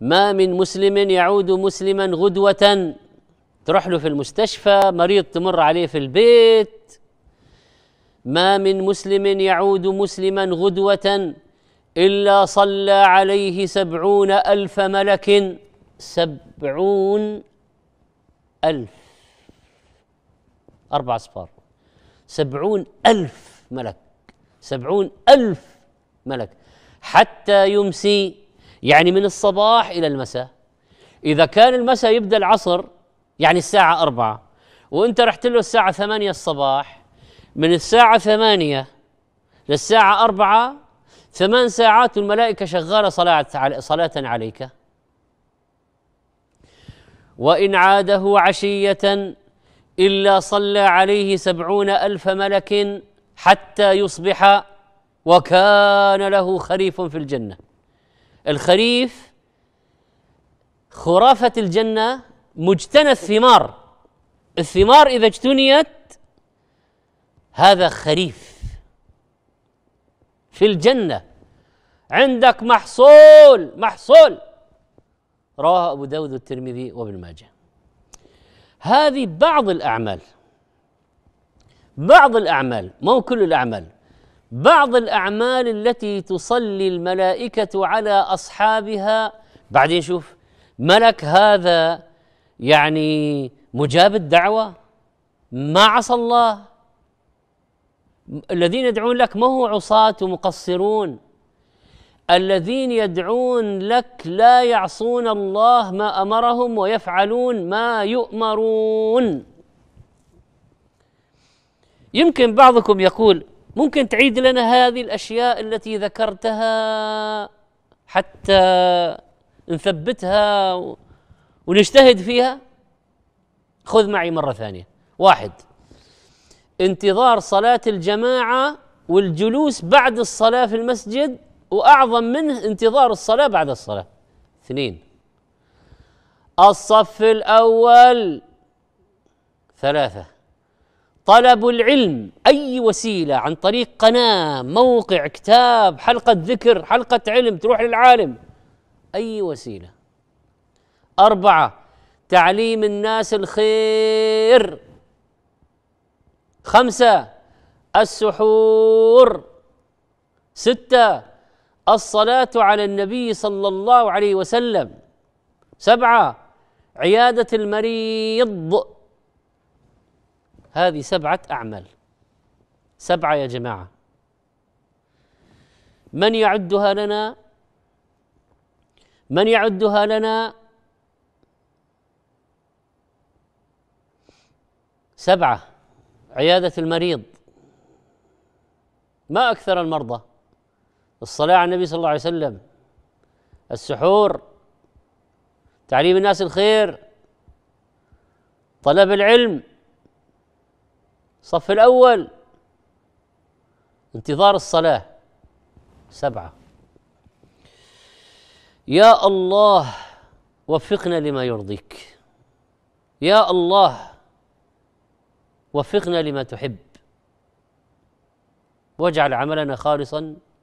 ما من مسلم يعود مسلما غدوة تروح له في المستشفى مريض تمر عليه في البيت ما من مسلم يعود مسلما غدوة إلا صلى عليه سبعون ألف ملك سبعون ألف أربع أصفار سبعون ألف ملك سبعون ألف ملك حتى يمسي يعني من الصباح إلى المساء إذا كان المساء يبدأ العصر يعني الساعة أربعة وأنت رحت له الساعة ثمانية الصباح من الساعة ثمانية للساعة أربعة ثمان ساعات الملائكة شغالة صلاة صلاة عليك وإن عاده عشية إلا صلى عليه سبعون ألف ملك حتى يصبح وكان له خريف في الجنة الخريف خرافة الجنة مجتنى الثمار الثمار إذا اجتنيت هذا خريف في الجنة عندك محصول محصول رواه أبو داود والترمذي وابن ماجه هذه بعض الأعمال بعض الأعمال مو كل الأعمال بعض الأعمال التي تصلي الملائكة على أصحابها بعدين شوف ملك هذا يعني مجاب الدعوة ما عصى الله الذين يدعون لك ما هو عصاة ومقصرون الذين يدعون لك لا يعصون الله ما امرهم ويفعلون ما يؤمرون يمكن بعضكم يقول ممكن تعيد لنا هذه الاشياء التي ذكرتها حتى نثبتها ونجتهد فيها خذ معي مره ثانيه واحد انتظار صلاه الجماعه والجلوس بعد الصلاه في المسجد واعظم منه انتظار الصلاه بعد الصلاه اثنين الصف الاول ثلاثه طلب العلم اي وسيله عن طريق قناه موقع كتاب حلقه ذكر حلقه علم تروح للعالم اي وسيله اربعه تعليم الناس الخير خمسه السحور سته الصلاه على النبي صلى الله عليه وسلم سبعه عياده المريض هذه سبعه اعمال سبعة يا جماعة من يعدها لنا من يعدها لنا سبعة عيادة المريض ما أكثر المرضى الصلاة على النبي صلى الله عليه وسلم السحور تعليم الناس الخير طلب العلم صف الأول انتظار الصلاة سبعة يا الله وفقنا لما يرضيك يا الله وفقنا لما تحب واجعل عملنا خالصا